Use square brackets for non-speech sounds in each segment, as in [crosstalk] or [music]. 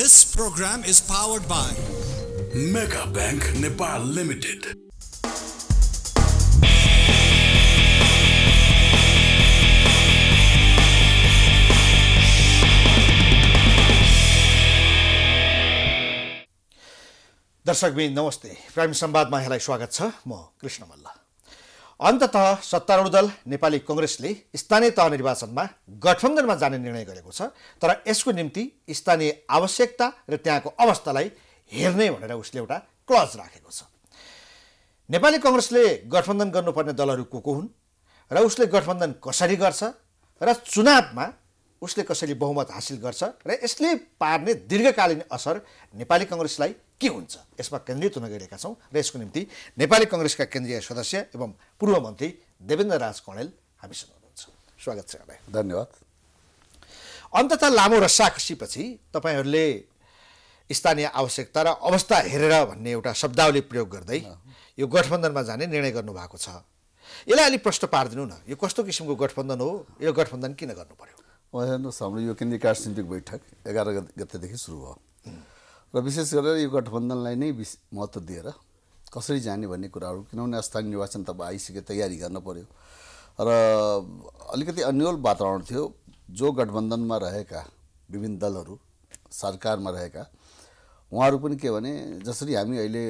This program is powered by Mega Bank Nepal Limited. दर्शकबिन नमस्ते prime संवादमा यहाँलाई स्वागत छ म कृष्ण मल्ला अन्तत सत्तारूढ दल नेपाली कङ्ग्रेसले स्थानीय तह निर्वाचनमा गठबन्धनमा जाने निर्णय गरेको छ तर यसको निम्ति स्थानीय आवश्यकता र त्यहाँको अवस्थालाई हेर्ने भनेर उसले एउटा क्लज राखेको छ नेपाली कङ्ग्रेसले गठबन्धन गर्नुपर्ने दलहरू को को हुन् र उसले गठबन्धन कसरी गर्छ र चुनावमा उसले कसरी बहुमत हासिल गर्छ र यसले पार्ने दीर्घकालीन असर नेपाली कङ्ग्रेसलाई के हुन्छ यसमा केन्द्रित हुन गइरहेका छौँ र यसको निम्ति नेपाली कङ्ग्रेसका केन्द्रीय सदस्य एवं पूर्व मन्त्री देवेन्द्र राज कणेल हामीसँग हुनुहुन्छ स्वागत छ धन्यवाद अन्तत लामो रस्साखसीपछि तपाईँहरूले स्थानीय आवश्यकता र अवस्था हेरेर भन्ने एउटा शब्दावली प्रयोग गर्दै यो गठबन्धनमा जाने निर्णय गर्नुभएको छ यसलाई अलिक प्रश्न पारिदिनु न यो कस्तो किसिमको गठबन्धन हो यो गठबन्धन किन गर्नु पर्यो हेर्नुहोस् हाम्रो यो केन्द्रीय कार्य बैठक एघार गतेदेखि सुरु भयो र विशेष गरेर यो गठबन्धनलाई नै विश महत्त्व दिएर कसरी जाने भन्ने कुराहरू किनभने स्थानीय निर्वाचन त अब आइसक्यो तयारी गर्न पऱ्यो र अलिकति अन्यल वातावरण थियो जो गठबन्धनमा रहेका विभिन्न दलहरू सरकारमा रहेका उहाँहरू पनि के भने जसरी हामी अहिले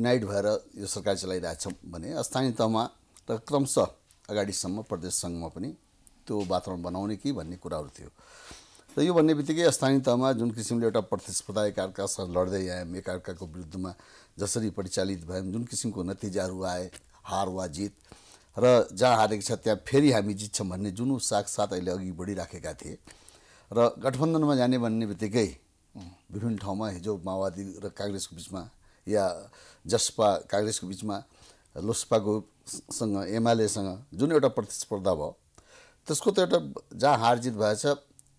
युनाइट भएर यो सरकार चलाइरहेछौँ भने स्थानीय तहमा र क्रमशः अगाडिसम्म प्रदेशसङ्घमा पनि त्यो वातावरण बनाउने कि भन्ने कुराहरू थियो र यो भन्ने बित्तिकै स्थानीय तहमा जुन किसिमले एउटा प्रतिस्पर्धा एकाअर्कासँग लड्दै आयौँ एकअर्काको विरुद्धमा जसरी परिचालित भयौँ जुन किसिमको नतिजाहरू आए हार वा जित र जहाँ हारेको छ त्यहाँ फेरि हामी जित्छौँ भन्ने जुन साथसाथ अहिले अघि बढिराखेका थिए र गठबन्धनमा जाने भन्ने बित्तिकै विभिन्न ठाउँमा हिजो माओवादी र काङ्ग्रेसको बिचमा या जसपा काङ्ग्रेसको बिचमा लोसपाकोसँग एमालेसँग जुन एउटा प्रतिस्पर्धा भयो त्यसको त एउटा जहाँ हार जित भएछ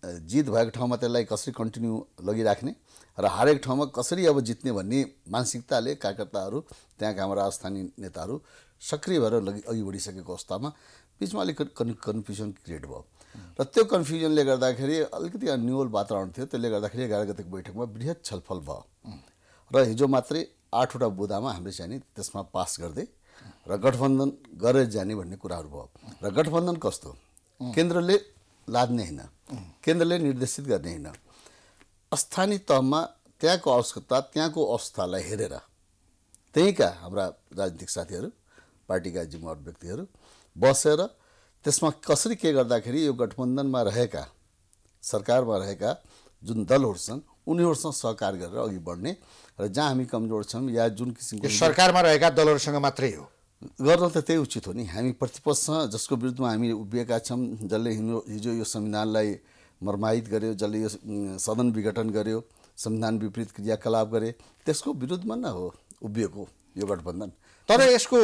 जित भएको ठाउँमा त्यसलाई कसरी कन्टिन्यू लगिराख्ने र हरेक ठाउँमा कसरी अब जित्ने भन्ने मानसिकताले कार्यकर्ताहरू त्यहाँका हाम्रा स्थानीय नेताहरू सक्रिय भएर लगि अघि बढिसकेको अवस्थामा बिचमा अलिक कन् कन्फ्युजन क्रिएट भयो र त्यो कन्फ्युजनले गर्दाखेरि अलिकति अन्युअल वातावरण थियो त्यसले गर्दाखेरि एघार गतिको बैठकमा वृहत छलफल भयो र हिजो मात्रै आठवटा बुदामा हामीले चाहिँ नि त्यसमा पास गर्दै र गठबन्धन गरेर जाने भन्ने कुराहरू भयो र गठबन्धन कस्तो केन्द्रले लाद्ने होइन केन्द्रले निर्देशित गर्ने होइन स्थानीय तहमा त्यहाँको आवश्यकता त्यहाँको अवस्थालाई हेरेर त्यहीँका हाम्रा राजनीतिक साथीहरू पार्टीका जिम्मेवार व्यक्तिहरू बसेर त्यसमा कसरी के गर्दाखेरि यो गठबन्धनमा रहेका सरकारमा रहेका जुन दलहरू छन् उनीहरूसँग सहकार गरेर अघि बढ्ने र जहाँ हामी कमजोर छौँ या जुन किसिमको सरकारमा रहेका दलहरूसँग मात्रै हो गर्न त त्यही उचित हो नि हामी प्रतिपक्ष जसको विरुद्धमा हामी उभिएका छौँ जसले हिजो यो संविधानलाई मर्माहित गर्यो जसले यो सदन विघटन गर्यो संविधान विपरीत क्रियाकलाप गरे त्यसको विरुद्धमा न हो उभिएको यो गठबन्धन तर यसको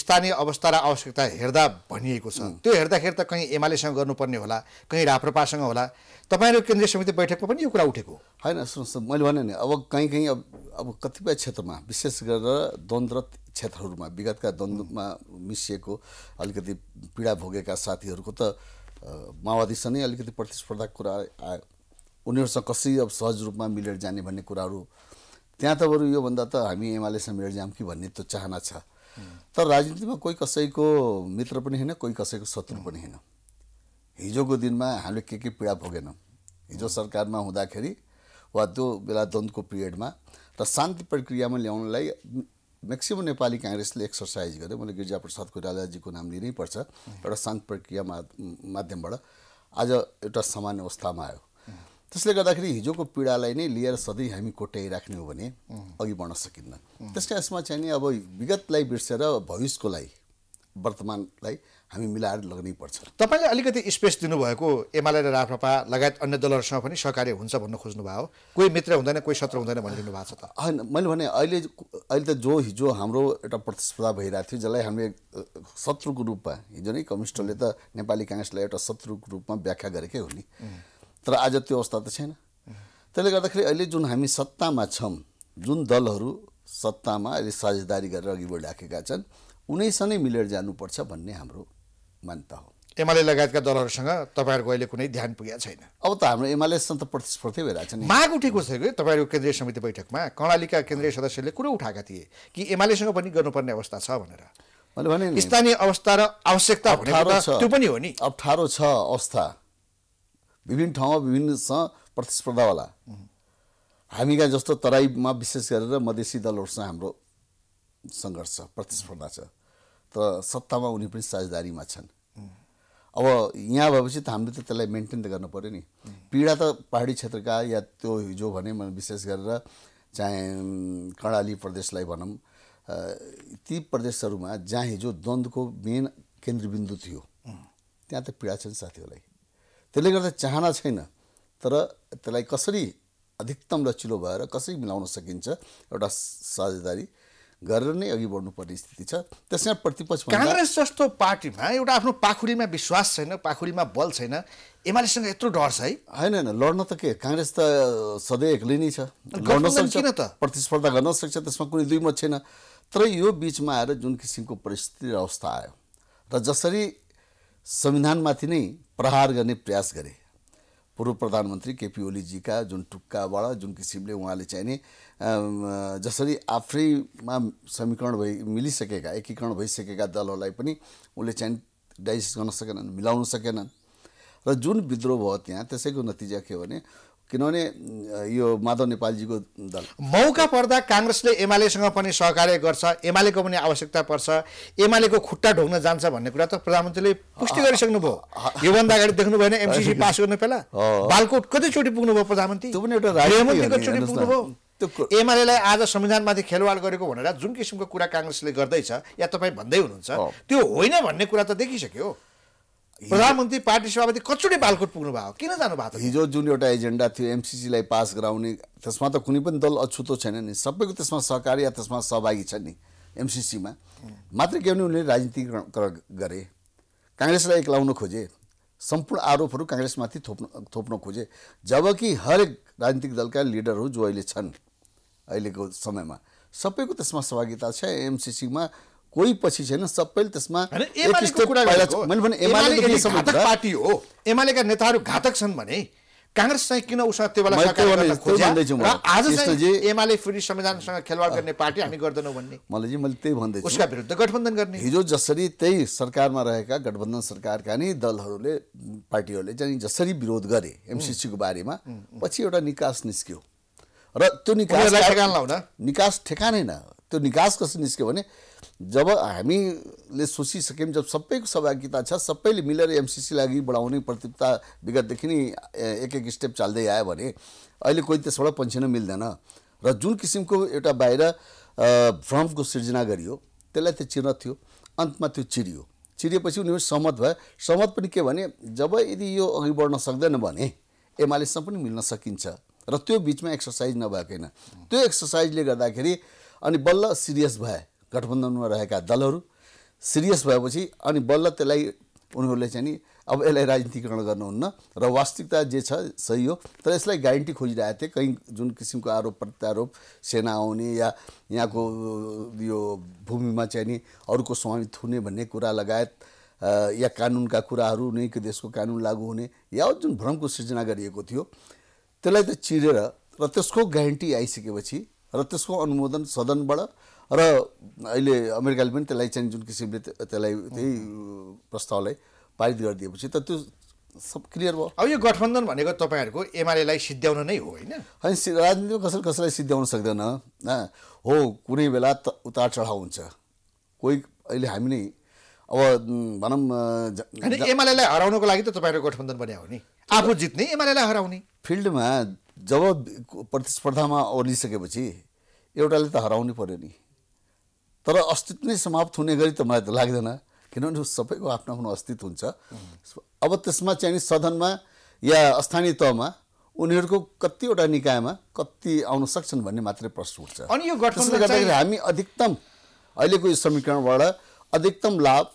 स्थानीय अवस्था र आवश्यकता हेर्दा भनिएको छ त्यो हेर्दाखेरि त कहीँ एमालेसँग गर्नुपर्ने होला कहीँ राप्रपासँग होला तपाईँहरू केन्द्रीय समिति बैठकमा पनि यो कुरा उठेको होइन सुन्नुहोस् न मैले भने नि अब कहीँ कहीँ अब अब कतिपय क्षेत्रमा विशेष गरेर द्वन्द्व क्षेत्रहरूमा विगतका द्वन्द्वमा मिसिएको अलिकति पीडा भोगेका साथीहरूको त माओवादीसँग नै अलिकति प्रतिस्पर्धाको कुरा आयो उनीहरूसँग कसरी अब सहज रूपमा मिलेर जाने भन्ने कुराहरू त्यहाँ त बरु योभन्दा त हामी एमालेसँग मेट जाऊँ कि भन्ने त्यो चाहना छ तर राजनीतिमा कोही कसैको मित्र पनि होइन कोही कसैको शत्रु पनि होइन हिजोको दिनमा हामीले के के पीडा भोगेनौँ हिजो सरकारमा हुँदाखेरि वा त्यो बेला द्वन्दको पिरियडमा र शान्ति प्रक्रियामा ल्याउनलाई म्याक्सिमम नेपाली काङ्ग्रेसले एक्सर्साइज गर्यो मैले गिरिजाप्रसाद प्रसाद कोइरालाजीको नाम लिनै पर्छ एउटा शान्ति प्रक्रिया माध्यमबाट आज एउटा सामान्य अवस्थामा आयो त्यसले गर्दाखेरि हिजोको पीडालाई नै लिएर सधैँ हामी कोट्याइराख्ने हो भने अघि बढ्न सकिन्न त्यस यसमा चाहिँ नि अब विगतलाई बिर्सेर भविष्यको लागि वर्तमानलाई हामी मिलाएर लग्नै पर्छ तपाईँले अलिकति स्पेस दिनुभएको एमाले र राप्रपा लगायत अन्य दलहरूसँग पनि सहकार्य हुन्छ भन्न खोज्नुभयो कोही मित्र हुँदैन कोही शत्रु हुँदैन भनिदिनु भएको छ त होइन मैले भने अहिले अहिले त जो हिजो हाम्रो एउटा प्रतिस्पर्धा भइरहेको थियो जसलाई हामीले शत्रुको रूपमा हिजो नै कम्युनिस्टहरूले त नेपाली काङ्ग्रेसलाई एउटा शत्रुको रूपमा व्याख्या गरेकै हो नि तर आज त्यो अवस्था त छैन त्यसले गर्दाखेरि अहिले जुन हामी सत्तामा छौँ जुन दलहरू सत्तामा अहिले साझेदारी गरेर अघि बढिराखेका छन् उनैसँगै मिलेर जानुपर्छ भन्ने हाम्रो मान्यता हो एमाले लगायतका दलहरूसँग तपाईँहरूको अहिले कुनै ध्यान पुगेको छैन अब त हाम्रो एमालेसँग त प्रतिस्पर्धी भइरहेको छ माग उठेको छ कि तपाईँहरूको केन्द्रीय समिति बैठकमा कर्णालीका केन्द्रीय सदस्यले कुरो उठाएका थिए कि एमालेसँग पनि गर्नुपर्ने अवस्था छ भनेर मैले भने स्थानीय अवस्था र आवश्यकता त्यो पनि हो नि अप्ठ्यारो छ अवस्था विभिन्न ठाउँमा विभिन्न प्रतिस्पर्धा होला हामी कहाँ जस्तो तराईमा विशेष गरेर मधेसी दलहरूसँग हाम्रो सङ्घर्ष प्रतिस्पर्धा छ तर सत्तामा उनी पनि साझेदारीमा छन् अब यहाँ भएपछि त हामीले त त्यसलाई मेन्टेन त गर्नु पऱ्यो नि पीडा त पहाडी क्षेत्रका या त्यो हिजो भने विशेष गरेर चाहे कर्णाली प्रदेशलाई भनौँ ती प्रदेशहरूमा जहाँ हिजो द्वन्द्वको मेन केन्द्रबिन्दु थियो त्यहाँ त पीडा छ छन् साथीहरूलाई त्यसले गर्दा चाहना छैन तर त्यसलाई कसरी अधिकतम लचिलो भएर कसरी मिलाउन सकिन्छ एउटा साझेदारी गरेर नै अघि बढ्नुपर्ने स्थिति छ त्यसमा प्रतिपक्ष काङ्ग्रेस जस्तो पार्टीमा एउटा आफ्नो पाखुरीमा विश्वास छैन पाखुरीमा बल छैन एमालेसँग यत्रो डर छ है होइन होइन लड्न त के काङ्ग्रेस त सधैँ एक्लै नै छ लड्न सक्छ त प्रतिस्पर्धा गर्न सक्छ त्यसमा कुनै दुई मत छैन तर यो बिचमा आएर जुन किसिमको परिस्थिति र अवस्था आयो र जसरी संविधानमाथि नै प्रहार गर्ने प्रयास गरे पूर्व प्रधानमन्त्री केपी ओलीजीका जुन टुक्काबाट जुन किसिमले उहाँले चाहिने जसरी आफैमा समीकरण भइ मिलिसकेका एकीकरण भइसकेका दलहरूलाई पनि उसले चाहिँ डाइजेस्ट गर्न सकेनन् मिलाउन सकेनन् र जुन विद्रोह भयो त्यहाँ त्यसैको नतिजा के भने किनभने यो माधव नेपालजीको दल मौका पर्दा काङ्ग्रेसले एमालेसँग पनि सहकार्य गर्छ एमालेको पनि आवश्यकता पर्छ एमालेको खुट्टा ढोक्न जान्छ भन्ने कुरा त प्रधानमन्त्रीले पुष्टि गरिसक्नुभयो योभन्दा अगाडि देख्नु भएन एमसिसी पास गर्नु बेला बालकोट कतिचोटि पुग्नुभयो प्रधानमन्त्री त्यो पनि एउटा एमालेलाई आज संविधानमाथि खेलवाड गरेको भनेर जुन किसिमको कुरा काङ्ग्रेसले गर्दैछ या तपाईँ भन्दै हुनुहुन्छ त्यो होइन भन्ने कुरा त देखिसक्यो प्रधानमन्त्री पार्टी सभापति कचोटि बालकोट पुग्नु भएको किन जानु हिजो जुन एउटा एजेन्डा थियो एमसिसीलाई पास गराउने त्यसमा त कुनै पनि दल अछुतो छैन नि सबैको त्यसमा सहकारी या त्यसमा सहभागी छ नि एमसिसीमा मात्र के भने उनले राजनीतिकरण गरे काङ्ग्रेसलाई एक्लाउन खोजे सम्पूर्ण आरोपहरू काङ्ग्रेसमाथि थोप्न थोप्न खोजे जबकि हरेक राजनीतिक दलका लिडरहरू जो अहिले छन् अहिलेको समयमा सबैको त्यसमा सहभागिता छ एमसिसीमा कोही पछि छैन सबैले त्यसमा पार्टी हो एमालेका नेताहरू घातक छन् भने काङ्ग्रेस चाहिँ किन उसँग त्यो बेला आज चाहिँ एमाले फेरि संविधानसँग खेलवाड गर्ने पार्टी हामी गर्दैनौँ भन्ने मलाई चाहिँ मैले त्यही भन्दैछु उसका विरुद्ध गठबन्धन गर्ने हिजो जसरी त्यही सरकारमा रहेका गठबन्धन सरकारका नै दलहरूले पार्टीहरूले चाहिँ जसरी विरोध गरे एमसिसीको बारेमा पछि एउटा निकास निस्क्यो र त्यो निकास ठेगान निकास ठेकानै न त्यो निकास कसरी निस्क्यो भने जब हामीले सोचिसक्यौँ जब सबैको सहभागिता छ सबैले मिलेर एमसिसीलाई लागि बढाउने प्रतियोगिता विगतदेखि नै एक एक स्टेप चाल्दै आयो भने अहिले कोही त्यसबाट पन्छिन मिल्दैन र जुन किसिमको एउटा बाहिर भ्रमको सिर्जना गरियो त्यसलाई त्यो चिर्न थियो अन्तमा त्यो चिरियो चिरिएपछि उनीहरू सहमत भयो सहमत पनि के भने जब यदि यो अघि बढ्न सक्दैन भने एमालेसँग पनि मिल्न सकिन्छ र त्यो बिचमा एक्सर्साइज नभएको होइन त्यो एक्सर्साइजले गर्दाखेरि अनि बल्ल सिरियस भए गठबन्धनमा रहेका दलहरू सिरियस भएपछि अनि बल्ल त्यसलाई उनीहरूले चाहिँ नि अब यसलाई राजनीतिकरण गर्नुहुन्न र वास्तविकता जे छ सही हो तर यसलाई ग्यारेन्टी खोजिरहेको थिएँ कहीँ जुन किसिमको आरोप प्रत्यारोप सेना आउने या यहाँको यो भूमिमा चाहिँ नि अरूको स्वामित्व हुने भन्ने कुरा लगायत या कानुनका कुराहरू नै देशको कानुन लागू हुने या जुन भ्रमको सृजना गरिएको थियो त्यसलाई त चिरेर र त्यसको ग्यारेन्टी आइसकेपछि र त्यसको अनुमोदन सदनबाट र अहिले अमेरिकाले पनि त्यसलाई चाहिँ जुन किसिमले त्यसलाई त्यही प्रस्तावलाई पारित गरिदिएपछि त त्यो सब क्लियर भयो अब यो गठबन्धन भनेको तपाईँहरूको एमआलएलाई सिद्ध्याउन नै हो होइन होइन राजनीतिमा कसैले कसैलाई सिद्ध्याउन सक्दैन हो कुनै बेला त उतार चढाव हुन्छ कोही अहिले हामी नै अब भनौँ एमालेलाई हराउनको लागि त तपाईँहरूको गठबन्धन बन्या हो नि आफू जित्ने एमालेलाई हराउने फिल्डमा जब प्रतिस्पर्धामा ओर्लिसकेपछि एउटाले त हराउनै पर्यो नि तर अस्तित्व नै समाप्त हुने गरी त मलाई त लाग्दैन किनभने सबैको आफ्नो आफ्नो अस्तित्व हुन्छ अब त्यसमा चाहिँ सदनमा या स्थानीय तहमा उनीहरूको कतिवटा निकायमा कति आउन सक्छन् भन्ने मात्रै प्रश्न उठ्छ अनि यो त्यसले गर्दाखेरि हामी अधिकतम अहिलेको यो समीकरणबाट अधिकतम लाभ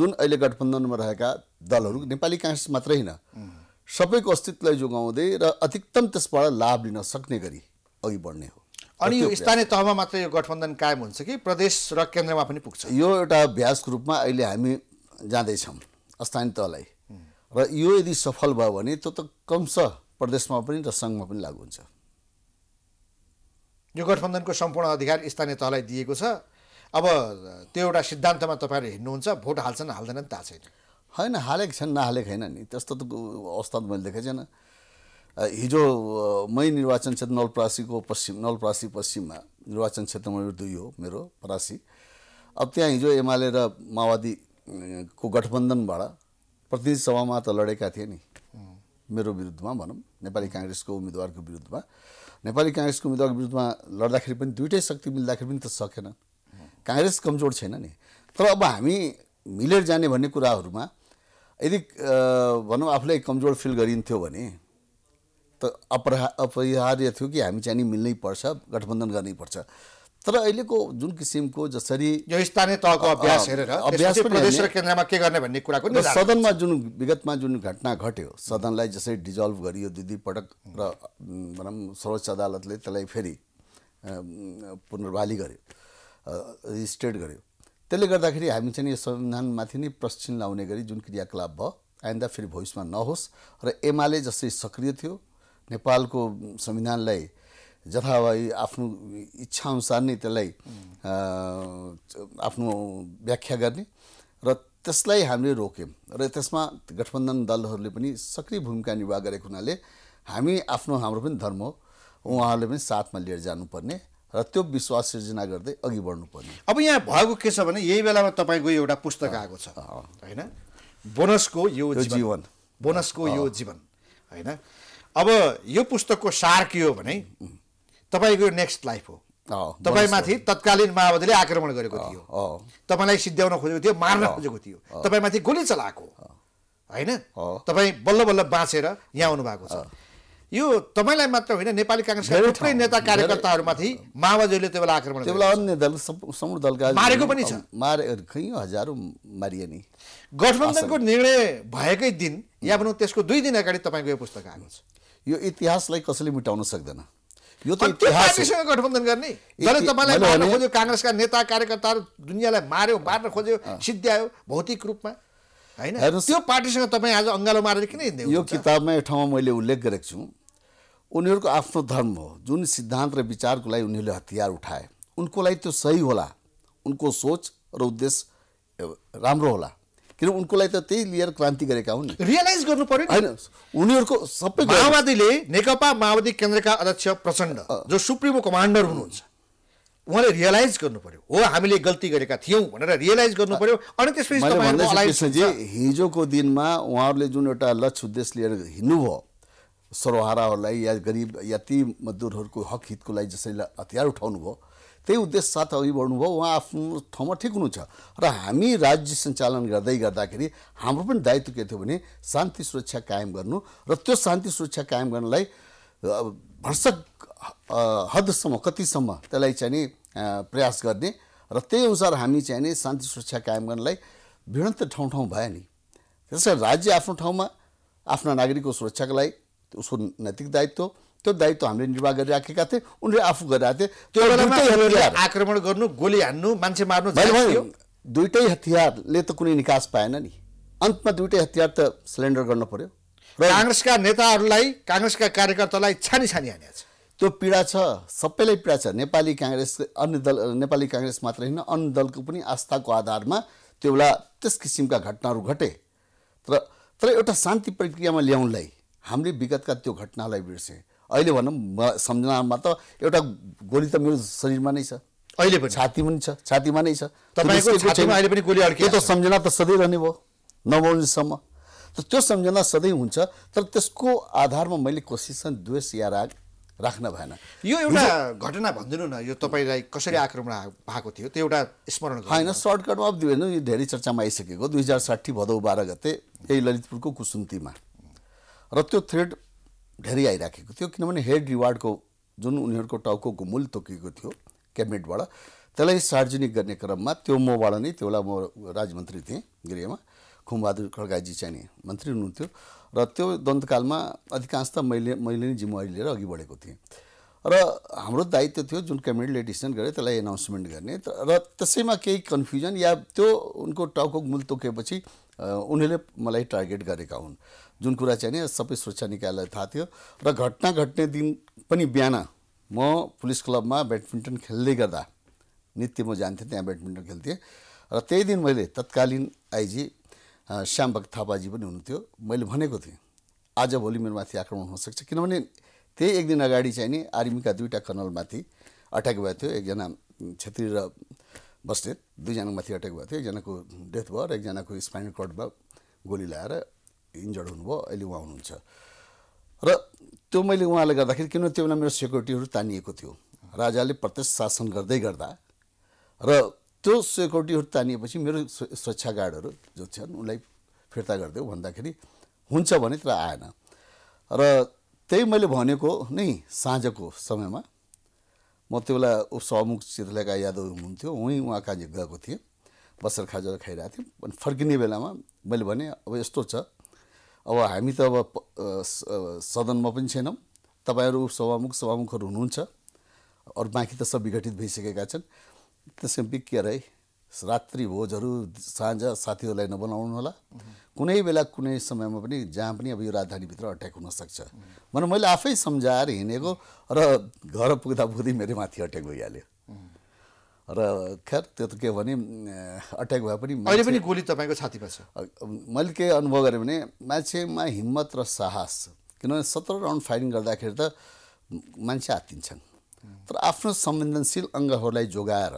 जुन अहिले गठबन्धनमा रहेका दलहरू नेपाली काङ्ग्रेस मात्रै होइन सबैको अस्तित्वलाई जोगाउँदै र अधिकतम त्यसबाट लाभ लिन सक्ने गरी अघि बढ्ने हो अनि यो स्थानीय तहमा मात्र यो गठबन्धन कायम हुन्छ कि प्रदेश र केन्द्रमा पनि पुग्छ यो एउटा अभ्यासको रूपमा अहिले हामी जाँदैछौँ स्थानीय तहलाई र यो यदि सफल भयो भने त्यो त कमस प्रदेशमा पनि र सङ्घमा पनि लागु हुन्छ यो गठबन्धनको सम्पूर्ण अधिकार स्थानीय तहलाई दिएको छ अब त्यो एउटा सिद्धान्तमा तपाईँहरू हिँड्नुहुन्छ भोट हाल्छन् हाल्दैनन् थाहा छैन होइन हालेको छैन नहालेको छैन नि त्यस्तो त अवस्था त मैले देखेको छैन हिजो मै निर्वाचन क्षेत्र नलप्रासीको पश्चिम नलप्रासी पश्चिममा निर्वाचन क्षेत्र नम्बर दुई हो मेरो परासी अब त्यहाँ हिजो एमाले र माओवादीको गठबन्धनबाट प्रतिनिधि सभामा त लडेका थिए नि मेरो विरुद्धमा भनौँ नेपाली काङ्ग्रेसको उम्मेदवारको विरुद्धमा नेपाली काङ्ग्रेसको उम्मेदवारको विरुद्धमा लड्दाखेरि पनि दुइटै शक्ति मिल्दाखेरि पनि त सकेन काङ्ग्रेस कमजोर छैन नि तर अब हामी मिलेर जाने भन्ने कुराहरूमा यदि भनौँ आफूलाई कमजोर फिल गरिन्थ्यो भने त अपरा अपरिहार्य थियो कि हामी चाहिँ नि मिल्नै पर्छ गठबन्धन गर्नै पर्छ तर अहिलेको जुन किसिमको जसरी यो स्थानीय तहको अभ्यास हेरेर अभ्यास प्रदेश र केन्द्रमा के गर्ने भन्ने कुराको सदनमा जुन विगतमा जुन घटना घट्यो सदनलाई जसरी डिजल्भ गरियो दुई दुई पटक र भनौँ सर्वोच्च अदालतले त्यसलाई फेरि पुनर्वाली गर्यो रिस्टेट गर्यो त्यसले गर्दाखेरि हामी चाहिँ यो संविधानमाथि नै प्रश्न लाउने गरी जुन क्रियाकलाप भयो आइन्दा फेरि भविष्यमा नहोस् र एमाले जसरी सक्रिय थियो नेपालको संविधानलाई जथाभावी आफ्नो इच्छाअनुसार नै त्यसलाई आफ्नो व्याख्या गर्ने र त्यसलाई हामीले रोक्यौँ र त्यसमा गठबन्धन दलहरूले पनि सक्रिय भूमिका निर्वाह गरेको हुनाले हामी आफ्नो हाम्रो पनि धर्म हो उहाँहरूले पनि साथमा लिएर जानुपर्ने र त्यो विश्वास सिर्जना गर्दै अघि बढ्नुपर्ने अब यहाँ भएको के छ भने यही बेलामा तपाईँको एउटा पुस्तक आएको छ होइन बोनसको यो जीवन बोनसको यो जीवन होइन अब यो पुस्तकको सार के हो भने तपाईँको यो नेक्स्ट लाइफ हो तपाईँमाथि तत्कालीन माओवादीले आक्रमण गरेको थियो तपाईँलाई सिद्ध्याउन खोजेको थियो मार्न खोजेको थियो तपाईँमाथि गोली चलाएको होइन तपाईँ बल्ल बल्ल बाँचेर यहाँ आउनु भएको छ यो तपाईँलाई मात्र होइन नेपाली काङ्ग्रेसका थुप्रै नेता कार्यकर्ताहरूमाथि माओवादीले त्यो बेला आक्रमण त्यो बेला अन्य दल समूह दलका मारेको पनि छ मारे खैयौँ हजारौँ मारिए नि गठबन्धनको निर्णय भएकै दिन या भनौँ त्यसको दुई दिन अगाडि तपाईँको यो पुस्तक आएको छ यो इतिहासलाई कसैले मिटाउन सक्दैन यो त पार्टीसँग गठबन्धन गर्ने जसले तपाईँलाई मार्न खोज्यो काङ्ग्रेसका नेता कार्यकर्ताहरू दुनियाँलाई मार्यो मार्न खोज्यो सिद्ध्यायो भौतिक रूपमा होइन त्यो पार्टीसँग तपाईँ आज अङ्गालो मारेर किन हिँड्दै यो किताबमा यो ठाउँमा मैले उल्लेख गरेको छु उनीहरूको आफ्नो धर्म हो जुन सिद्धान्त र विचारको लागि उनीहरूले हतियार उठाए उनको लागि त्यो सही होला उनको सोच र उद्देश्य राम्रो होला किन उनको लागि त त्यही लिएर क्रान्ति गरेका हुन् रियलाइज गर्नु पर्यो होइन उनीहरूको सबै माओवादीले नेकपा माओवादी केन्द्रका अध्यक्ष प्रचण्ड जो सुप्रिमो कमान्डर हुनुहुन्छ उहाँले रियलाइज गर्नु पर्यो हो हामीले गल्ती गरेका थियौँ भनेर रियलाइज गर्नु पर्यो अनि त्यसपछि हिजोको दिनमा उहाँहरूले जुन एउटा लक्ष्य उद्देश्य लिएर हिँड्नुभयो सरोहाराहरूलाई या गरिब या ती मजदुरहरूको हक हितको लागि जसरी हतियार उठाउनु भयो त्यही उद्देश्य साथ अघि बढ्नुभयो उहाँ आफ्नो ठाउँमा ठिक हुनुहुन्छ र हामी राज्य सञ्चालन गर्दै गर्दाखेरि हाम्रो पनि दायित्व के थियो भने शान्ति सुरक्षा कायम गर्नु र त्यो शान्ति सुरक्षा कायम गर्नलाई भर्सक हदसम्म कतिसम्म त्यसलाई चाहिँ नि प्रयास गर्ने र त्यही अनुसार हामी चाहिँ नि शान्ति सुरक्षा कायम गर्नलाई भिडन्त ठाउँ ठाउँ भयो नि त्यसै राज्य आफ्नो ठाउँमा आफ्ना नागरिकको सुरक्षाको लागि उसको नैतिक दायित्व त्यो दायित्व हामीले निर्वाह गरिराखेका थिए उनले आफू गरिरहेको थिए त्यो आक्रमण गर्नु गोली हान्नु मान्छे मार्नु दुइटै हतियारले त कुनै निकास पाएन नि अन्तमा दुइटै हतियार त सिलिन्डर गर्नु पर्यो र काङ्ग्रेसका नेताहरूलाई काङ्ग्रेसका कार्यकर्तालाई छानी छानी हानेको त्यो पीडा छ सबैलाई पीडा छ नेपाली काङ्ग्रेस अन्य दल नेपाली काङ्ग्रेस मात्र होइन अन्य दलको पनि आस्थाको आधारमा त्यो बेला त्यस किसिमका घटनाहरू घटे तर तर एउटा शान्ति प्रक्रियामा ल्याउनलाई हामीले विगतका त्यो घटनालाई बिर्से अहिले भनौँ सम्झनामा त एउटा गोली त मेरो शरीरमा नै छ अहिले पनि छाती पनि छ छातीमा नै छ त्यो सम्झना त सधैँ रहने भयो नबाउनेसम्म त त्यो सम्झना सधैँ हुन्छ तर त्यसको आधारमा मैले कोसिस द्वेष या राग राख्न भएन यो एउटा घटना भनिदिनु न यो तपाईँलाई कसरी आक्रमण भएको थियो त्यो एउटा स्मरण होइन सर्टकटमा अब हेर्नु यो धेरै चर्चामा आइसकेको दुई हजार साठी भदौ बाह्र गते यही ललितपुरको कुसुन्तीमा र त्यो थ्रेड धेरै आइराखेको थियो किनभने हेड रिवार्डको जुन उनीहरूको टाउको घुमुल तोकिएको थियो क्याबिनेटबाट त्यसलाई सार्वजनिक गर्ने क्रममा त्यो मबाट नै त्यो बेला म राजमन्त्री थिएँ गृहमा खुमबहादुर खड्गाजी चाहिँ मन्त्री हुनुहुन्थ्यो र त्यो दन्तकालमा अधिकांश त मैले मैले नै जिम्मेवारी लिएर अघि बढेको थिएँ र हाम्रो दायित्व थियो जुन क्याबिनेटले डिसिसन गरे त्यसलाई एनाउन्समेन्ट गर्ने र त्यसैमा केही कन्फ्युजन या त्यो उनको टाउको मूल तोकेपछि उनीहरूले मलाई टार्गेट गरेका हुन् जुन कुरा चाहिँ नि सबै सुरक्षा निकायलाई थाहा थियो र घटना घट्ने दिन पनि बिहान म पुलिस क्लबमा ब्याडमिन्टन खेल्दै गर्दा नित्य म जान्थेँ त्यहाँ ब्याडमिन्टन खेल्थेँ र त्यही दिन मैले तत्कालीन आइजी भक्त थापाजी पनि हुनुहुन्थ्यो मैले भनेको थिएँ भोलि मेरो माथि आक्रमण हुनसक्छ किनभने त्यही एक दिन अगाडि चाहिँ नि आर्मीका दुईवटा कर्नलमाथि अट्याक भएको थियो एकजना छेत्री र बस्नेत दुईजनाको माथि अट्याक भएको थियो एकजनाको डेथ भयो र एकजनाको स्पाइनल कर्डमा गोली लगाएर इन्जर्ड हुनुभयो अहिले उहाँ हुनुहुन्छ र त्यो मैले उहाँले गर्दाखेरि किनभने त्यो बेला मेरो सेक्युरिटीहरू तानिएको थियो राजाले प्रत्यक्ष शासन गर्दै गर्दा र त्यो सेक्युरिटीहरू तानिएपछि मेरो सुरक्षा गार्डहरू जो छन् उनलाई फिर्ता गरिदेऊ भन्दाखेरि हुन्छ भने तर आएन र त्यही मैले भनेको नै साँझको समयमा म त्यो बेला उप चित्रलेखा यादव हुनुहुन्थ्यो उहीँ उहाँ काजी गएको थिएँ बसेर खाजा खाइरहेको थिएँ अनि फर्किने बेलामा मैले भने अब यस्तो छ अब हामी त अब सदनमा पनि छैनौँ तपाईँहरू सभामुख सभामुखहरू हुनुहुन्छ अरू बाँकी त सब विघटित भइसकेका छन् त्यसमा विज्ञ अरे रात्रि भोजहरू साँझ साथीहरूलाई नबनाउनु होला कुनै बेला कुनै समयमा पनि जहाँ पनि अब यो राजधानीभित्र अट्याक हुनसक्छ भने मैले आफै सम्झाएर हिँडेको र घर पुग्दा पुग्दै मेरो माथि अट्याक भइहाल्यो र खेर त्यो त के भने अट्याक भए पनि अहिले पनि गोली तपाईँको छातीमा छ मैले के अनुभव गरेँ भने मान्छेमा हिम्मत र साहस किनभने सत्र राउन्ड फायरिङ गर्दाखेरि त मान्छे हात्तिन्छन् तर आफ्नो संवेदनशील अङ्गहरूलाई जोगाएर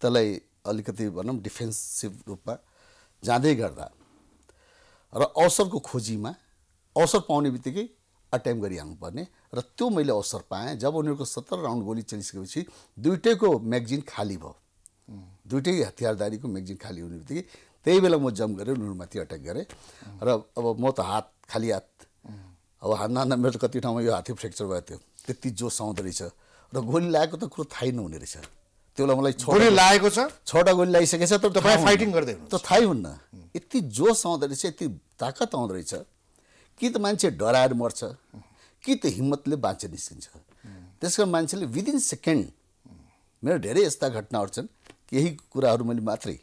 त्यसलाई अलिकति भनौँ डिफेन्सिभ रूपमा जाँदै गर्दा र अवसरको खोजीमा अवसर पाउने बित्तिकै गरिहाल्नु पर्ने र त्यो मैले अवसर पाएँ जब उनीहरूको सत्र राउन्ड गोली चलिसकेपछि दुइटैको म्यागजिन खाली भयो दुइटै हतियारदारीको म्यागजिन खाली हुने बित्तिकै त्यही बेला म जम्प गरेँ उनीहरूमाथि अट्याक गरेँ र अब म त हात खाली हात अब हात नान्दा मेरो त कति ठाउँमा यो हातै फ्रेक्चर भएको थियो त्यति जोस आउँदो रहेछ र गोली लागेको त कुरो थाहै नहुने रहेछ त्यो बेला मलाई छोटो लागेको छ छोटा गोली लागिसकेको छ तर तपाईँ फाइटिङ गर्दै त थाहै हुन्न यति जोस आउँदो रहेछ यति ताकत आउँदो रहेछ कि त मान्छे डराएर मर्छ कि त हिम्मतले बाँचे निस्किन्छ त्यस कारण मान्छेले विदिन सेकेन्ड मेरो धेरै यस्ता घटनाहरू छन् केही कुराहरू मैले मात्रै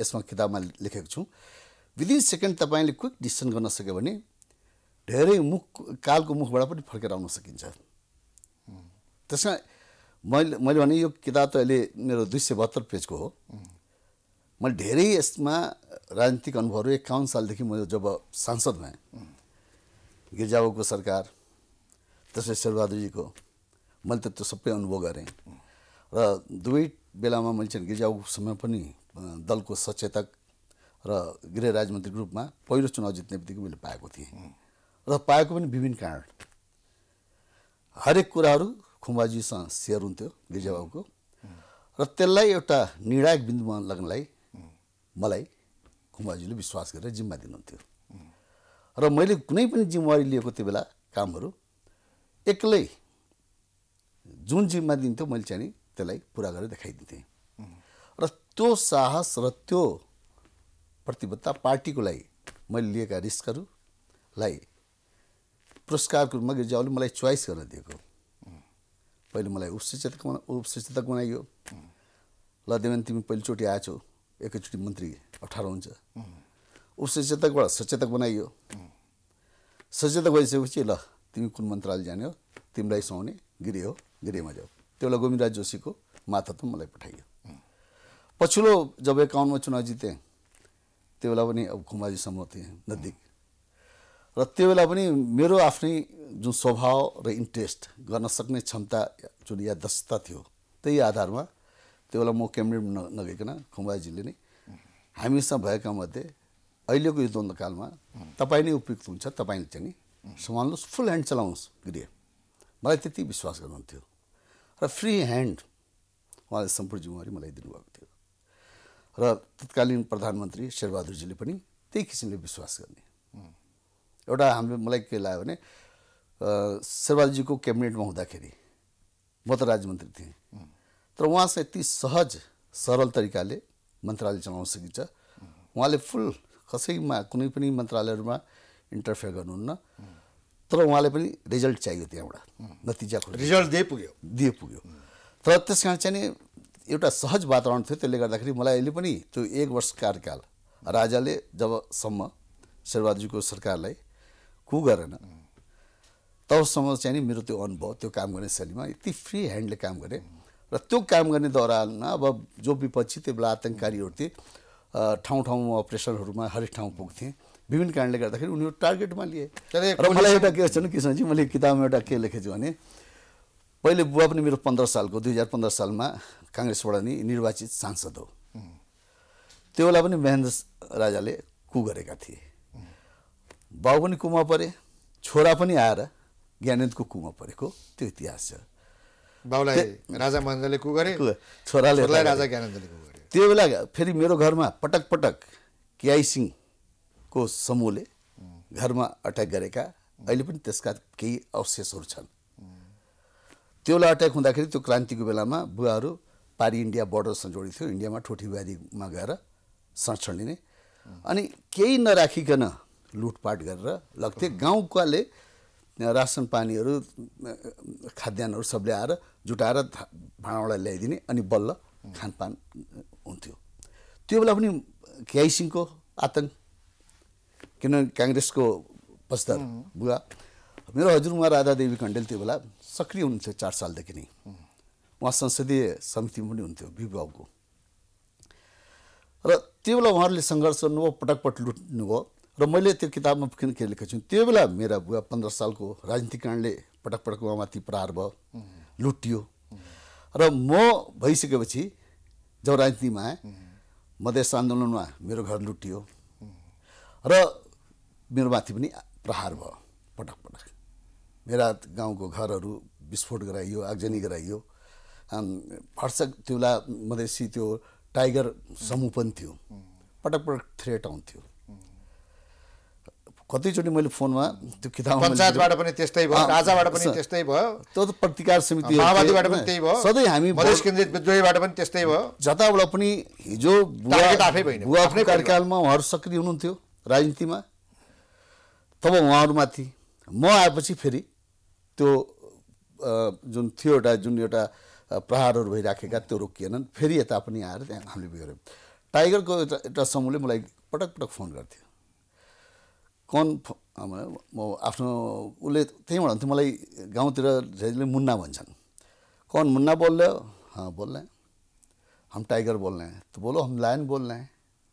यसमा किताबमा लेखेको छु विदिन सेकेन्ड तपाईँले क्विक डिसिसन गर्न सक्यो भने धेरै मुख कालको मुखबाट पनि फर्केर आउन सकिन्छ त्यस कारण मैले मैले भने यो किताब त अहिले मेरो दुई सय बहत्तर पेजको हो मैले धेरै यसमा राजनीतिक अनुभवहरू एकाउन्न सालदेखि म जब सांसद भएँ गिर्जाबाबुको सरकार त्यसपछि शेरबहादुरजीको मैले त त्यो सबै अनुभव गरेँ र दुवै बेलामा मैले चाहिँ गिर्जाबाबुको समय पनि दलको सचेतक र गृह राजमन्त्रीको रूपमा पहिलो चुनाव जित्ने बित्तिकै मैले पाएको थिएँ र पाएको पनि विभिन्न कारण हरेक कुराहरू खुम्बाजीसँग सेयर हुन्थ्यो गिर्जाबाबुको र त्यसलाई एउटा निर्णायक बिन्दुमा लग्नलाई मलाई खुम्बाजीले विश्वास गरेर जिम्मा दिनुहुन्थ्यो र मैले कुनै पनि जिम्मेवारी लिएको त्यो बेला कामहरू एक्लै जुन जिम्मा दिन्थ्यो मैले चाहिँ त्यसलाई पुरा गरेर देखाइदिन्थेँ र त्यो साहस र त्यो प्रतिबद्धता पार्टीको लागि मैले लिएका रिस्कहरूलाई पुरस्कारको रूपमा गिर्जाले मलाई चोइस गर्न दिएको पहिले मलाई उपशिक्षक उपशिक्षक बनाइयो ल देवन तिमी पहिलोचोटि आएछौ एकैचोटि मन्त्री अप्ठ्यारो हुन्छ उपशिक्षकबाट सचेतक बनाइयो सचेत भइसकेपछि ल तिमी कुन मन्त्रालय जाने हो तिमीलाई सुहाउने गिरी हो गिरीमा जाऊ त्यो बेला गोविन्दराज जोशीको त मलाई पठाइयो पछिल्लो जब एकाउन्नमा चुनाव जितेँ त्यो बेला पनि अब खुमाजीसम्म थिएँ नजिक र त्यो बेला पनि मेरो आफ्नै जुन स्वभाव र इन्ट्रेस्ट गर्न सक्ने क्षमता जुन या दक्षता थियो त्यही आधारमा त्यो बेला म क्याबिनेट नगइकन खुम्बाजीले नै हामीसँग भएका मध्ये अहिलेको यो द्वन्द्वकालमा तपाईँ नै उपयुक्त हुन्छ तपाईँले चाहिँ नि सम्हाल्नुहोस् फुल ह्यान्ड चलाउनुहोस् गृह मलाई त्यति विश्वास गर्नुहुन्थ्यो र फ्री ह्यान्ड उहाँले सम्पूर्ण जिम्मेवारी मलाई दिनुभएको थियो र तत्कालीन प्रधानमन्त्री शेरबहादुरजीले पनि त्यही किसिमले विश्वास गर्ने एउटा हामीले मलाई के लाग्यो भने शेरबहादुरजीको क्याबिनेटमा हुँदाखेरि म त राज्यमन्त्री थिएँ तर उहाँसँग यति सहज सरल तरिकाले मन्त्रालय चलाउन सकिन्छ उहाँले फुल कसैमा कुनै पनि मन्त्रालयहरूमा इन्टरफेयर गर्नुहुन्न तर उहाँले पनि रिजल्ट चाहियो त्यहाँबाट नतिजा रिजल्ट दिए पुग्यो दिए पुग्यो तर त्यस कारण चाहिँ नि एउटा सहज वातावरण थियो त्यसले गर्दाखेरि मलाई अहिले पनि त्यो एक वर्ष कार्यकाल राजाले जबसम्म शेरबहादुरजीको सरकारलाई कु गरेन तबसम्म चाहिँ नि मेरो त्यो अनुभव त्यो काम गर्ने शैलीमा यति फ्री ह्यान्डले काम गरेँ र त्यो काम गर्ने दौरानमा अब जो विपक्षी त्यो बेला आतङ्ककारीहरू थिए ठाउँ ठाउँमा अपरेसनहरूमा हरेक ठाउँ पुग्थेँ विभिन्न कारणले गर्दाखेरि उनीहरू टार्गेटमा लिए र मलाई एउटा के छ किसानजी मैले किताबमा एउटा के लेखेको छु भने पहिले बुवा पनि मेरो पन्ध्र सालको दुई हजार पन्ध्र सालमा काङ्ग्रेसबाट नि निर्वाचित सांसद हो त्यो बेला पनि महेन्द्र राजाले कु गरेका थिए बाउ पनि कुमा परे छोरा पनि आएर ज्ञानेन्द्रको कुमा परेको त्यो इतिहास छ बाउलाई राजा महेन्द्रले कु गरे छोराले राजा ज्ञानेन्द्रले त्यो बेला फेरि मेरो घरमा पटक पटक केआई सिंहको समूहले घरमा अट्याक गरेका अहिले पनि त्यसका केही अवशेषहरू छन् त्यो बेला अट्याक हुँदाखेरि त्यो क्रान्तिको बेलामा बुवाहरू पारि इन्डिया बोर्डरसँग जोडी थियो इन्डियामा ठोठी बारीमा गएर संरक्षण लिने अनि केही नराखिकन लुटपाट गरेर लग्थे गाउँकाले रासन पानीहरू खाद्यान्नहरू सबले आएर जुटाएर भाँडालाई ल्याइदिने अनि बल्ल खानपान त्यो बेला पनि केआई सिंहको आतङ्क किनभने काङ्ग्रेसको बस्दा बुवा मेरो हजुरमा राधादेवी खण्डेल त्यो बेला सक्रिय हुनुहुन्थ्यो चार सालदेखि नै उहाँ संसदीय समितिमा पनि हुन्थ्यो विभावको र त्यो बेला उहाँहरूले सङ्घर्ष गर्नुभयो पटक पटकपट लुट्नुभयो र मैले त्यो किताबमा किन के लेखेको छु त्यो बेला मेरा बुवा पन्ध्र सालको राजनीतिक कारणले पटक पटक उहाँमाथि प्रहार भयो लुटियो र म भइसकेपछि जब राजनीतिमा आएँ मधेस आन्दोलनमा मेरो घर लुटियो र मेरो माथि पनि प्रहार भयो पटक पटक मेरा गाउँको घरहरू विस्फोट गराइयो आगजनी गराइयो फर्सक त्यो बेला मधेसी त्यो टाइगर समूह पनि थियो पटक पटक थ्रेट आउँथ्यो कतिचोटि मैले फोनमा त्यो किताब पञ्चायतबाट पनि त्यस्तै भयो राजाबाट पनि त्यस्तै भयो त्यो त प्रतिकार समिति माओवादीबाट पनि त्यही भयो सधैँ हामी मधेस केन्द्रित विद्रोहीबाट पनि त्यस्तै भयो जताबाट पनि हिजो बुवा आफ्नै कार्यकालमा उहाँहरू सक्रिय हुनुहुन्थ्यो राजनीतिमा तब उहाँहरूमाथि म आएपछि फेरि त्यो जुन थियो एउटा जुन एउटा प्रहारहरू भइराखेका त्यो रोकिएनन् फेरि यता पनि आएर त्यहाँ हामीले बिग्यौँ टाइगरको एउटा एउटा समूहले मलाई पटक पटक फोन गर्थ्यो कन् म आफ्नो उसले त्यहीँ भन्थ्यो मलाई गाउँतिर झैले मुन्ना भन्छन् कन मुन्ना बोल रहे हो हम टाइगर बोल्ने त बोलो हम लायन बोल्ने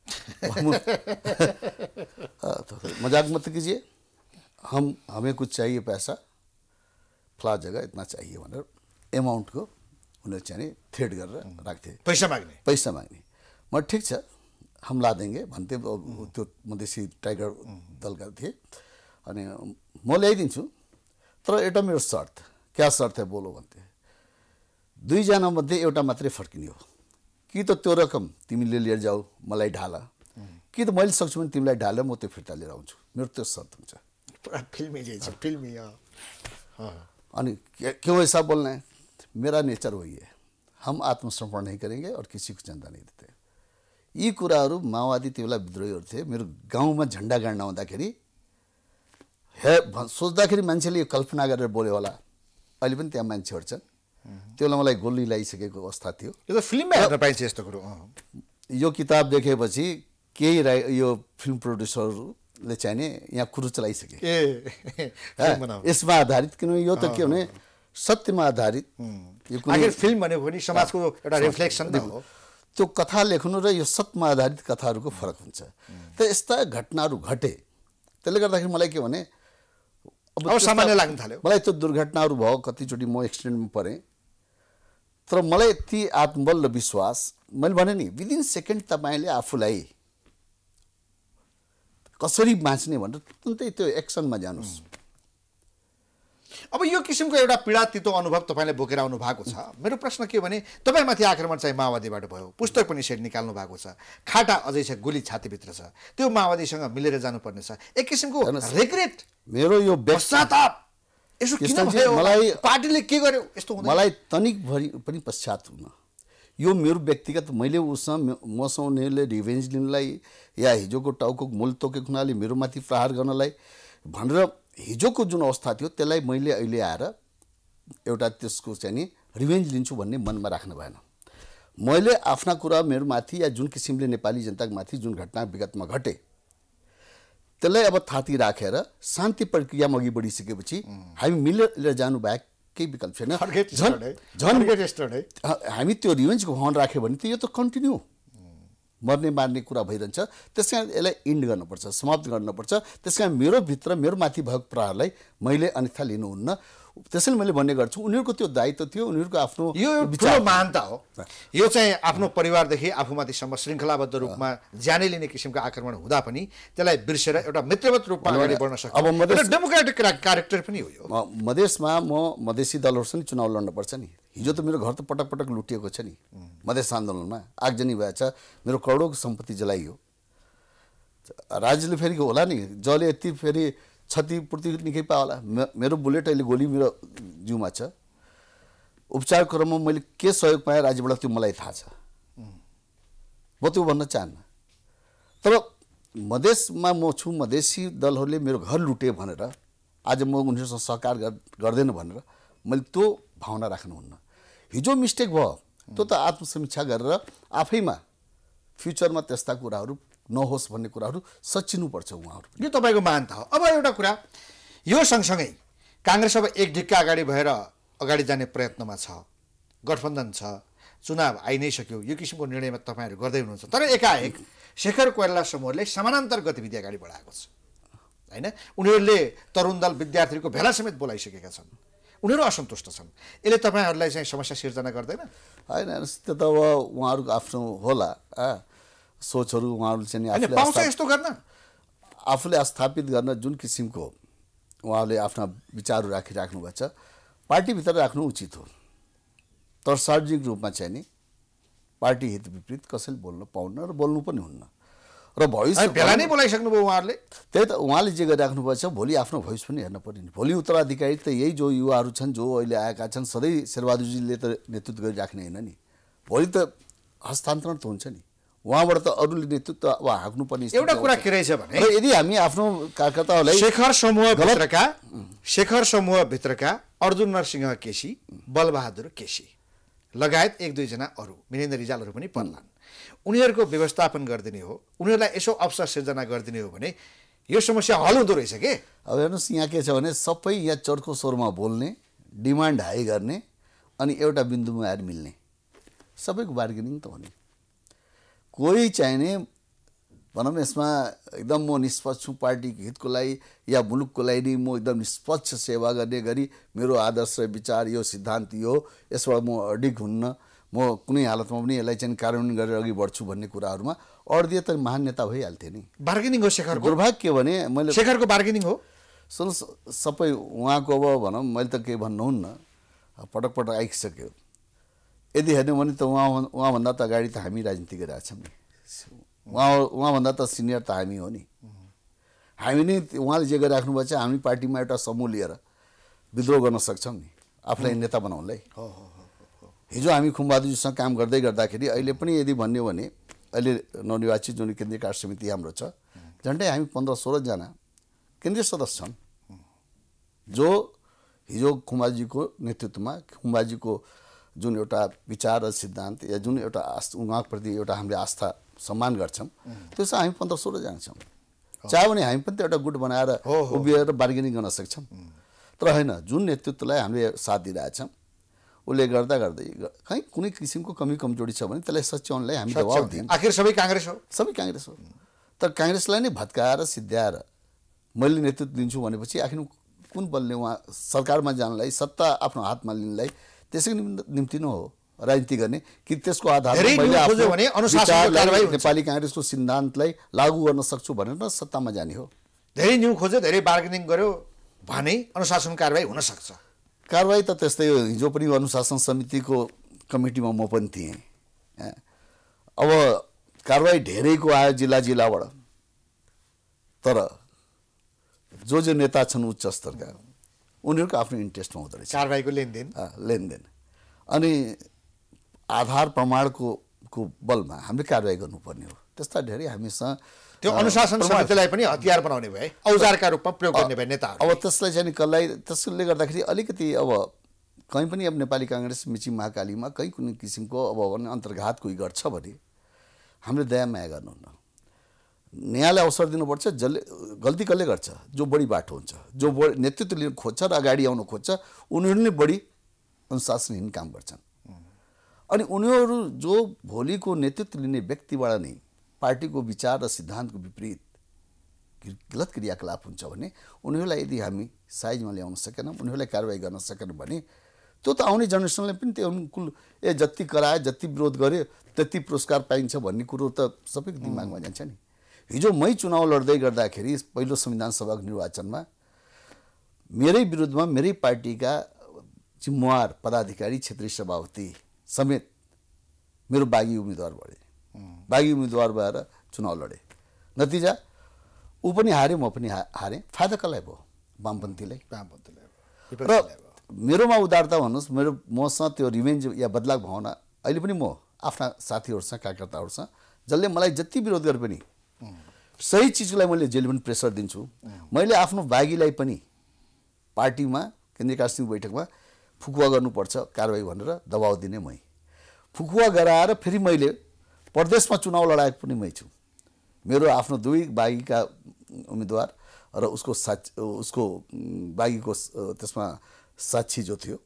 [laughs] मजाक मत कीजिए हम हमें कुछ चाहिए पैसा फ्ला जग्गा इतना चाहिए भनेर एमाउन्टको उनीहरू चाहिँ थ्रेड गरेर राख्थे पैसा माग्ने पैसा माग्ने म ठिक छ हमला देंगे भन्थे त्यो मधेसी टाइगर दलका थिए अनि म ल्याइदिन्छु तर एउटा मेरो सर्त क्या सर्त है बोलो भन्थे दुईजना मध्ये एउटा मात्रै फर्किने हो कि त त्यो रकम तिमीले लिएर जाऊ मलाई ढाल कि त मैले सक्छु भने तिमीलाई ढाल म त्यो फिर्ता लिएर आउँछु मेरो त्यो सर्त हुन्छ पुरा फिल्मी फिल्मी अनि के हो हिसाब बोल्ने मेरा नेचर वही है हम आत्मसमर्पण नै करेंगे और किसी को चिन्ता नहीं देते यी कुराहरू माओवादी त्यो बेला विद्रोहीहरू थिए मेरो गाउँमा झन्डा गाड्न आउँदाखेरि हे सोच्दाखेरि मान्छेले यो कल्पना गरेर बोल्यो होला अहिले पनि त्यहाँ मान्छेहरू छन् त्यो बेला मलाई गोली लगाइसकेको अवस्था थियो यो त फिल्ममा हेर्न पाइन्छ यस्तो कुरो यो किताब देखेपछि केही राई यो फिल्म प्रड्युसरले चाहिने यहाँ कुरो चलाइसके [laughs] यसमा आधारित किनभने यो त के भने सत्यमा आधारित यो फिल्म भनेको पनि समाजको एउटा रिफ्लेक्सन हो त्यो कथा लेख्नु र यो सत्मा आधारित कथाहरूको फरक हुन्छ त यस्ता घटनाहरू घटे त्यसले गर्दाखेरि मलाई के भने अब सामान्य लाग्न थाल्यो मलाई त्यो दुर्घटनाहरू भयो कतिचोटि म एक्सिडेन्टमा परेँ तर मलाई यति आत्मबल र विश्वास मैले भने नि विदिन सेकेन्ड तपाईँले आफूलाई कसरी बाँच्ने भनेर तुरुन्तै त्यो एक्सनमा जानुहोस् अब यो किसिमको एउटा पीडा तितो अनुभव तपाईँले बोकेर आउनु भएको छ मेरो प्रश्न के भने तपाईँमाथि आक्रमण चाहिँ माओवादीबाट भयो पुस्तक पनि सेट निकाल्नु भएको छ खाटा अझै छ गोली छातीभित्र छ त्यो माओवादीसँग मिलेर जानुपर्ने छ एक किसिमको रिग्रेट मेरो यो पश्चाताप यसो मलाई पार्टीले के गर्यो यस्तो मलाई तनिकभरि पनि पश्चात हुन यो मेरो व्यक्तिगत मैले उसँग मसँग उनीहरूले रिभेन्ज लिनलाई या हिजोको टाउको मूल तोकेको हुनाले माथि प्रहार गर्नलाई भनेर हिजोको जुन अवस्था थियो त्यसलाई मैले अहिले आएर एउटा त्यसको चाहिँ नि रिभेन्ज लिन्छु भन्ने मनमा राख्नु भएन मैले आफ्ना कुरा मेरो माथि या जुन किसिमले नेपाली जनताको माथि जुन घटना विगतमा घटे त्यसलाई अब थाती राखेर रा, शान्ति प्रक्रियामा अघि बढिसकेपछि हामी मिलेर जानु बाहेक केही विकल्प छैन झन् हामी त्यो रिभेन्जको भवन राख्यो भने त यो त कन्टिन्यू मर्ने मार्ने कुरा भइरहन्छ त्यस कारण यसलाई इन्ड गर्नुपर्छ समाप्त गर्नुपर्छ त्यस कारण मेरो भित्र मेरो माथि भएको प्रहारलाई मैले अन्यथा लिनुहुन्न त्यसैले मैले भन्ने गर्छु उनीहरूको त्यो दायित्व थियो उनीहरूको आफ्नो यो ठुलो महानता हो यो चाहिँ आफ्नो परिवारदेखि आफूमाथिसम्म श्रृङ्खलाबद्ध रूपमा ज्यानै लिने किसिमको आक्रमण हुँदा पनि त्यसलाई बिर्सेर एउटा मित्रवत रूपमा अगाडि बढ्न सक्छ अब मधेस डेमोक्रेटिक क्यारेक्टर पनि हो यो मधेसमा म मधेसी दलहरूसँग चुनाव लड्नुपर्छ नि हिजो त मेरो घर त पटक पटक लुटिएको छ नि मधेस आन्दोलनमा आगजनी भएछ मेरो करोडौँको सम्पत्ति जलाइयो राज्यले फेरि होला नि जसले यति फेरि क्षतिपूर्ति निकै पा होला मेरो बुलेट अहिले गोली मेरो जिउमा छ उपचार क्रममा मैले के सहयोग पाएँ राज्यबाट त्यो मलाई थाहा छ म त्यो भन्न चाहन्न तर मधेसमा म छु मधेसी दलहरूले मेरो घर लुटे भनेर आज म उनीहरूसँग सहकार गर्दैन भनेर मैले त्यो भावना राख्नुहुन्न हिजो मिस्टेक भयो त्यो त आत्मसमीक्षा गरेर आफैमा फ्युचरमा त्यस्ता कुराहरू नहोस् भन्ने कुराहरू सचिनुपर्छ उहाँहरू यो तपाईँको मान्यता हो अब एउटा कुरा यो सँगसँगै काङ्ग्रेस अब एक ढिक्का अगाडि भएर अगाडि जाने प्रयत्नमा छ गठबन्धन छ चुनाव आइ नै सक्यो यो किसिमको निर्णयमा तपाईँहरू गर्दै हुनुहुन्छ तर एकाएक शेखर कोइराला समूहले समानान्तर गतिविधि अगाडि बढाएको छ होइन उनीहरूले तरुण दल विद्यार्थीहरूको भेला समेत बोलाइसकेका छन् उनीहरू असन्तुष्ट छन् यसले तपाईँहरूलाई चाहिँ समस्या सिर्जना गर्दैन होइन त्यो त अब उहाँहरूको आफ्नो होला सोचहरू उहाँहरूले चाहिँ पाउँछ यस्तो गर्न आफूले स्थापित गर्न जुन किसिमको उहाँहरूले आफ्ना विचारहरू राखिराख्नु भएको छ पार्टीभित्र राख्नु उचित हो तर सार्वजनिक रूपमा चाहिँ नि पार्टी हित विपरीत कसैले बोल्न पाउन्न र बोल्नु पनि हुन्न र भोइस बेला नै बोलाइसक्नुभयो उहाँहरूले त्यही त उहाँले जे छ भोलि आफ्नो भोइस पनि हेर्न नि भोलि उत्तराधिकारी त यही जो युवाहरू छन् जो अहिले आएका छन् सधैँ शेरबहादुरजीले त नेतृत्व गरिराख्ने होइन नि भोलि त हस्तान्तरण त हुन्छ नि उहाँबाट त अरूले नेतृत्व अब हाँक्नुपर्ने एउटा कुरा के रहेछ भने यदि हामी आफ्नो कार्यकर्ताहरूलाई शेखर समूहका शेखर समूहभित्रका अर्जुन नरसिंह केसी बलबहादुर केसी लगायत एक दुईजना अरू मिनेन्द्र रिजालहरू पनि पर्लान् उनीहरूको व्यवस्थापन गरिदिने हो उनीहरूलाई यसो अवसर सिर्जना गरिदिने हो भने यो समस्या हल हुँदो रहेछ कि अब हेर्नुहोस् यहाँ के छ भने सबै यहाँ चर्को स्वरमा बोल्ने डिमान्ड हाई गर्ने अनि एउटा बिन्दुमा आएर मिल्ने सबैको बार्गेनिङ त हुने कोही चाहिने भनौँ यसमा एकदम म निष्पक्ष छु पार्टीको हितको लागि या मुलुकको लागि नै म एकदम निष्पक्ष सेवा गर्ने गरी मेरो आदर्श विचार यो सिद्धान्त यो यसबाट म अडिग हुन्न म कुनै हालतमा पनि यसलाई चाहिँ कार्यान्वयन गरेर अघि बढ्छु भन्ने कुराहरूमा अडिदिए त महान नेता भइहाल्थ्यो नि बार्गेनिङ हो शेखर दुर्भाग्य भने मैले शेखरको बार्गेनिङ हो सुन्नुहोस् सबै उहाँको अब भनौँ मैले त केही भन्नुहुन्न पटक पटक आइसक्यो यदि हेर्ने भने त उहाँ उहाँभन्दा त अगाडि त हामी राजनीति गरिरहेको छौँ नि उहाँ उहाँभन्दा त सिनियर त हामी हो नि हामी नै उहाँले जे गरिराख्नु भएको छ हामी पार्टीमा एउटा समूह लिएर विद्रोह गर्न सक्छौँ नि आफूलाई नेता बनाउनलाई हिजो हामी खुम्बहादुरजीसँग काम गर्दै गर्दाखेरि अहिले पनि यदि भन्यो भने अहिले नवनिर्वाचित जुन केन्द्रीय कार्य समिति हाम्रो छ झन्डै हामी पन्ध्र सोह्रजना केन्द्रीय सदस्य छन् जो हिजो खुम्बाजीको नेतृत्वमा खुम्बाजीको जुन एउटा विचार र सिद्धान्त या जुन एउटा आस् उहाँप्रति एउटा हामीले आस्था सम्मान गर्छौँ त्यसमा हामी पन्ध्र सोह्रजना छौँ चाह्यो भने हामी पनि त एउटा गुट बनाएर उभिएर बार्गेनिङ गर्न सक्छौँ तर होइन जुन नेतृत्वलाई हामीले साथ दिइरहेछौँ उसले गर्दा गर्दै कहीँ कुनै किसिमको कमी कमजोरी छ भने त्यसलाई सच्याउनलाई हामी दबाब दिउँ आखिर सबै काङ्ग्रेस हो सबै काङ्ग्रेस हो तर काङ्ग्रेसलाई नै भत्काएर सिद्ध्याएर मैले नेतृत्व दिन्छु भनेपछि आखिर कुन बलले उहाँ सरकारमा जानलाई सत्ता आफ्नो हातमा लिनलाई त्यसैको निम्ति नै हो राजनीति गर्ने कि त्यसको आधार नेपाली काङ्ग्रेसको सिद्धान्तलाई लागू गर्न सक्छु भनेर सत्तामा जाने हो धेरै न्यु खोज्यो धेरै बार्गेनिङ गर्यो भने अनुशासन कारवाही हुनसक्छ कारवाही त त्यस्तै हो हिजो पनि अनुशासन समितिको कमिटीमा म पनि थिएँ अब कारवाही धेरैको आयो जिल्ला जिल्लाबाट तर जो जो नेता छन् उच्च स्तरका उनीहरूको आफ्नो इन्ट्रेस्टमा हुँदो रहेछ कारवाहीको लेनदेन लेनदेन अनि आधार प्रमाणको को बलमा हामीले कारवाही गर्नुपर्ने हो त्यस्ता धेरै हामीसँग त्यो अनुशासन समितिलाई पनि हतियार बनाउने भए औजारका रूपमा प्रयोग गर्ने भए नेता अब त्यसलाई चाहिँ कसलाई त्यसले गर्दाखेरि अलिकति अब कहीँ पनि अब नेपाली काङ्ग्रेस मिची महाकालीमा कहीँ कुनै किसिमको अब अन्तर्घात कोही गर्छ भने हामीले दया माया गर्नुहुन्न न्यायलाई अवसर दिनुपर्छ जसले गल्ती कसले गर्छ जो बढी बाटो हुन्छ जो बढी नेतृत्व लिन खोज्छ र अगाडि आउन खोज्छ उनीहरू नै बढी अनुशासनहीन काम गर्छन् अनि उनीहरू जो भोलिको नेतृत्व लिने व्यक्तिबाट नै पार्टीको विचार र सिद्धान्तको विपरीत गलत क्रियाकलाप हुन्छ भने उनीहरूलाई यदि हामी साइजमा ल्याउन सकेनौँ उनीहरूलाई कारवाही गर्न सकेनौँ भने त्यो त आउने जेनेरेसनले पनि त्यो अनुकूल ए जति करायो जति विरोध गर्यो त्यति पुरस्कार पाइन्छ भन्ने कुरो त सबैको दिमागमा जान्छ नि हिजो मै चुनाव लड्दै गर्दाखेरि पहिलो संविधान सभाको निर्वाचनमा मेरै विरुद्धमा मेरै पार्टीका जिम्मेवार पदाधिकारी क्षेत्रीय सभापति समेत मेरो बागी उम्मेदवार बढे बागी उम्मेदवार भएर चुनाव लडेँ नतिजा ऊ पनि हारेँ म पनि हारेँ फाइदा कसलाई भयो वामपन्थीलाई वामपन्थीलाई र मेरोमा उदारता भन्नुहोस् मेरो मसँग त्यो रिभेन्ज या बदलाव भावना अहिले पनि म आफ्ना साथीहरूसँग कार्यकर्ताहरूसँग जसले मलाई जति विरोध गरे पनि सही चिजलाई मैले जहिले पनि प्रेसर दिन्छु मैले आफ्नो बागीलाई पनि पार्टीमा केन्द्रीय कास्टिङ बैठकमा फुकुवा गर्नुपर्छ कारवाही भनेर दबाउ दिने मै फुकुवा गराएर फेरि मैले प्रदेशमा चुनाव लडाएको पनि मै छु मेरो आफ्नो दुई बाघीका उम्मेदवार र उसको साक्षी उसको बाघीको त्यसमा साक्षी जो थियो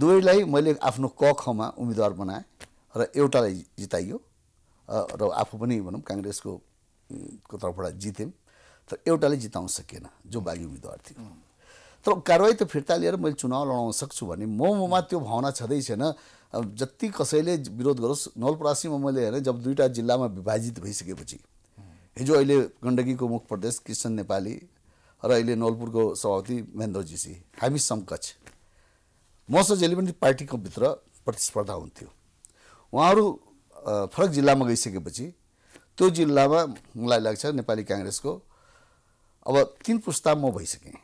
दुवैलाई मैले आफ्नो क खमा उम्मेदवार बनाएँ र एउटालाई जिताइयो र आफू पनि भनौँ काङ्ग्रेसको तर्फबाट जित्यौँ तर एउटाले जिताउन सकिएन जो बाघी उम्मेदवार थियो तर कारवाही त फिर्ता लिएर मैले चुनाव लडाउन सक्छु भने मोमा त्यो भावना छँदै छैन अब जति कसैले विरोध गरोस् नवलपरासीमा मैले हेरेँ जब दुईवटा जिल्लामा विभाजित भइसकेपछि हिजो अहिले गण्डकीको मुख प्रदेश कृष्ण नेपाली र अहिले नवलपुरको सभापति महेन्द्रजीसी हामी समकक्ष जहिले पनि पार्टीको भित्र प्रतिस्पर्धा हुन्थ्यो उहाँहरू फरक जिल्लामा गइसकेपछि त्यो जिल्लामा मलाई लाग्छ नेपाली काङ्ग्रेसको अब तिन पुस्ता म भइसकेँ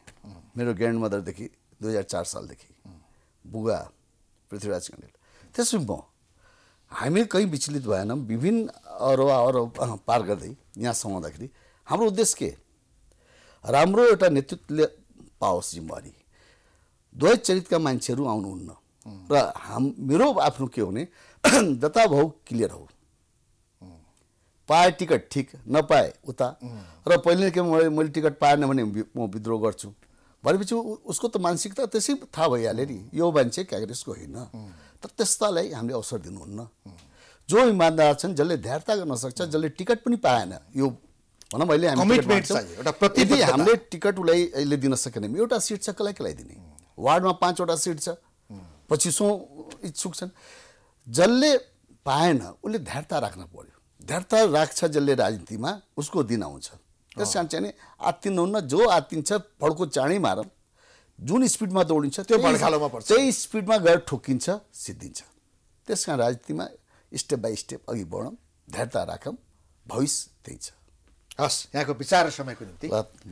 मेरो ग्रान्ड मदरदेखि दुई हजार चार सालदेखि बुगा पृथ्वीराज कण्डेल त्यसपछि म हामी कहीँ विचलित भएनौँ विभिन्न अरू अरू पार गर्दै यहाँसम्म आउँदाखेरि हाम्रो उद्देश्य के राम्रो एउटा नेतृत्वले पाओस् जिम्मेवारी द्वै चरितका मान्छेहरू आउनुहुन्न र हाम मेरो आफ्नो के हुने [clears throat] जता भाउ क्लियर हो पाए टिकट ठिक नपाए उता र पहिले के मैले मैले टिकट पाएन भने म विद्रोह गर्छु भनेपछि उसको त मानसिकता त्यसै थाहा भइहाल्यो नि यो मान्छे काङ्ग्रेसको होइन तर त्यस्तालाई हामीले अवसर दिनुहुन्न जो इमान्दार छन् जसले धैर्यता गर्न सक्छ जसले टिकट पनि पाएन यो भनौँ अहिले हामी यदि हामीले टिकट उसलाई अहिले दिन सकेन एउटा सिट छ कसलाई कसलाई दिने वार्डमा पाँचवटा सिट छ पच्चिसौँ इच्छुक छन् जसले पाएन उसले धैर्यता राख्न पऱ्यो धैर्यता राख्छ जसले राजनीतिमा उसको दिन आउँछ त्यस कारण चाहिँ आत्तिनुहुन्न जो आत्तिन्छ फड्को चाँडै मारौँ जुन स्पिडमा दौडिन्छ त्यो भड्कालोमा पर्छ त्यही स्पिडमा गएर ठोकिन्छ सिद्धिन्छ त्यस कारण राजनीतिमा स्टेप बाई स्टेप अघि बढौँ धैर्यता राखौँ भविष्य त्यही छ हस् यहाँको विचार समयको निम्ति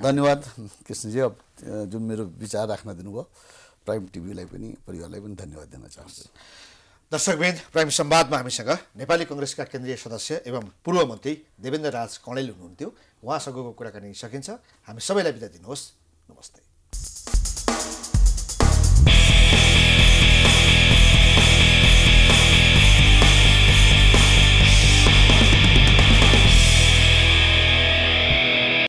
धन्यवाद कृष्णजी अब जुन मेरो विचार राख्न दिनुभयो प्राइम टिभीलाई पनि परिवारलाई पनि धन्यवाद दिन चाहन्छु दर्शकवृन्द प्राइम सम्वादमा हामीसँग नेपाली कङ्ग्रेसका केन्द्रीय सदस्य एवं पूर्व मन्त्री देवेन्द्र राज कणेल हुनुहुन्थ्यो उहाँसँगको कुराकानी सकिन्छ हामी सबैलाई बिदा दिनुहोस् नमस्ते